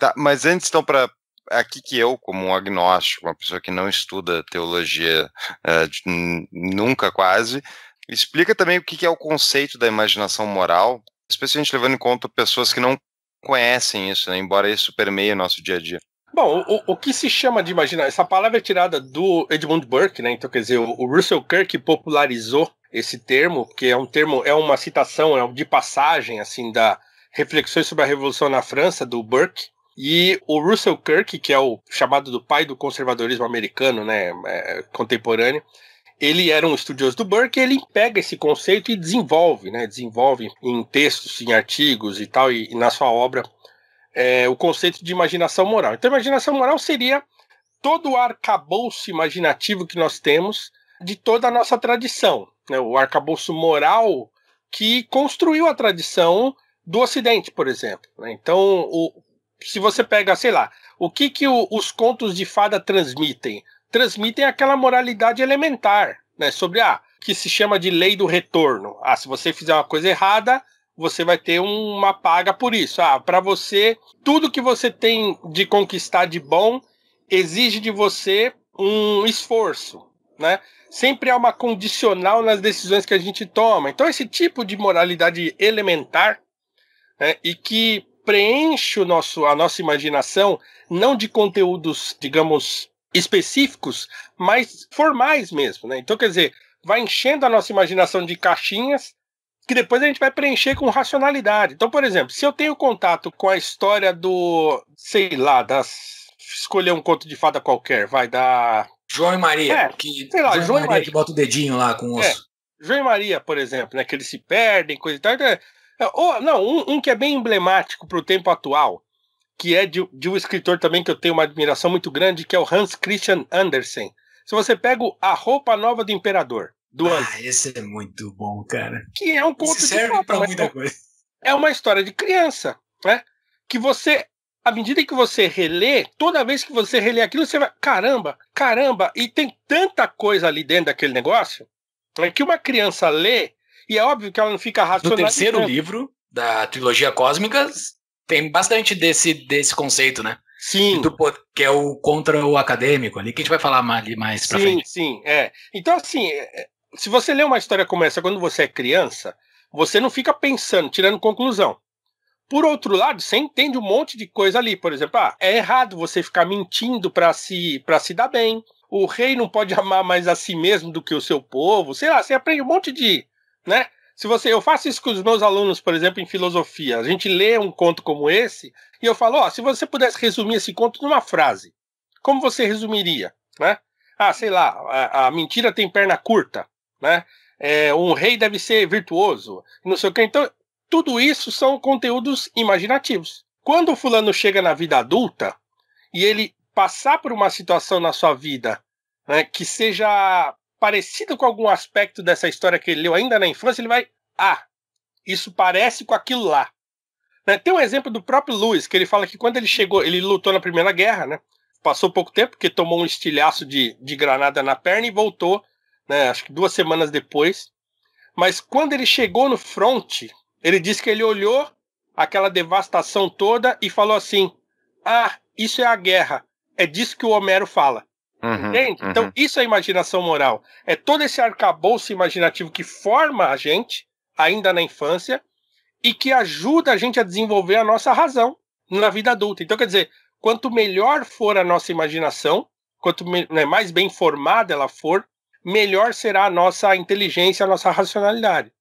Tá, mas antes, então, para aqui que eu, como um agnóstico, uma pessoa que não estuda teologia eh, de, nunca quase, explica também o que, é o conceito da imaginação moral, especialmente levando em conta pessoas que não conhecem isso, né, embora isso permeie o nosso dia a dia. Bom, o, o que se chama de imaginação Essa palavra é tirada do Edmund Burke, né? Então, quer dizer, o, o Russell Kirk popularizou esse termo, que é um termo, é uma citação, é de passagem, assim, da Reflexões sobre a Revolução na França, do Burke, e o Russell Kirk, que é o chamado do pai do conservadorismo americano, né, é, contemporâneo, ele era um estudioso do Burke, ele pega esse conceito e desenvolve, né, desenvolve em textos, em artigos e tal, e, e na sua obra, é, o conceito de imaginação moral. Então, imaginação moral seria todo o arcabouço imaginativo que nós temos de toda a nossa tradição, né, o arcabouço moral que construiu a tradição do Ocidente, por exemplo. Né. Então, o, se você pega, sei lá, o que, que o, os contos de fada transmitem? Transmitem aquela moralidade elementar, né? Sobre a ah, que se chama de lei do retorno. Ah, se você fizer uma coisa errada, você vai ter uma paga por isso. Ah, para você, tudo que você tem de conquistar de bom exige de você um esforço, né? Sempre há uma condicional nas decisões que a gente toma. Então, esse tipo de moralidade elementar né, e que preenche o nosso, a nossa imaginação, não de conteúdos, digamos, específicos, mas formais mesmo, né? Então, quer dizer, vai enchendo a nossa imaginação de caixinhas que depois a gente vai preencher com racionalidade. Então, por exemplo, se eu tenho contato com a história do, sei lá, das escolher um conto de fada qualquer, vai dar João e Maria, é, que sei lá, João, João Maria, Maria, que bota o dedinho lá com o osso. É, João e Maria, por exemplo, né, que eles se perdem, coisa e tal. Então, é é, ou, não, um, um que é bem emblemático para o tempo atual, que é de, de, um escritor também que eu tenho uma admiração muito grande, que é o Hans Christian Andersen. Se você pega o A Roupa Nova do Imperador, do ah, Andersen. Esse é muito bom, cara. Que é um conto esse serve para né? muita coisa. É uma história de criança, né? Que você, à medida que você relê, toda vez que você relê aquilo, você vai, caramba, caramba, e tem tanta coisa ali dentro daquele negócio, é que uma criança lê e é óbvio que ela não fica racionalizando. No terceiro livro da trilogia cósmica tem bastante desse, desse conceito, né? Sim. Do, que é o contra o acadêmico ali, que a gente vai falar mais, mais pra sim, frente. Sim, sim, é. Então, assim, é, é, se você lê uma história como essa quando você é criança, você não fica pensando, tirando conclusão. Por outro lado, você entende um monte de coisa ali. Por exemplo, ah, é errado você ficar mentindo para se, pra se dar bem. O rei não pode amar mais a si mesmo do que o seu povo. Sei lá, você aprende um monte de, né? Se você, eu faço isso com os meus alunos, por exemplo, em filosofia. A gente lê um conto como esse e eu falo, ó, se você pudesse resumir esse conto numa frase, como você resumiria, né? Ah, sei lá, a, a mentira tem perna curta, né? É, um rei deve ser virtuoso, não sei o que. Então, tudo isso são conteúdos imaginativos. Quando o fulano chega na vida adulta e ele passar por uma situação na sua vida né, que seja parecido com algum aspecto dessa história que ele leu ainda na infância, ele vai. Ah, isso parece com aquilo lá. Né? Tem um exemplo do próprio Lewis, que ele fala que quando ele chegou, ele lutou na Primeira Guerra, né? Passou pouco tempo, porque tomou um estilhaço de, de granada na perna e voltou, né? Acho que duas semanas depois. Mas quando ele chegou no front, ele disse que ele olhou aquela devastação toda e falou assim: Ah, isso é a guerra. É disso que o Homero fala. Uhum, Entende? Então, uhum. Então, isso é imaginação moral. É todo esse arcabouço imaginativo que forma a gente, ainda na infância, e que ajuda a gente a desenvolver a nossa razão na vida adulta. Então, quer dizer, quanto melhor for a nossa imaginação, quanto né, mais bem formada ela for, melhor será a nossa inteligência, a nossa racionalidade.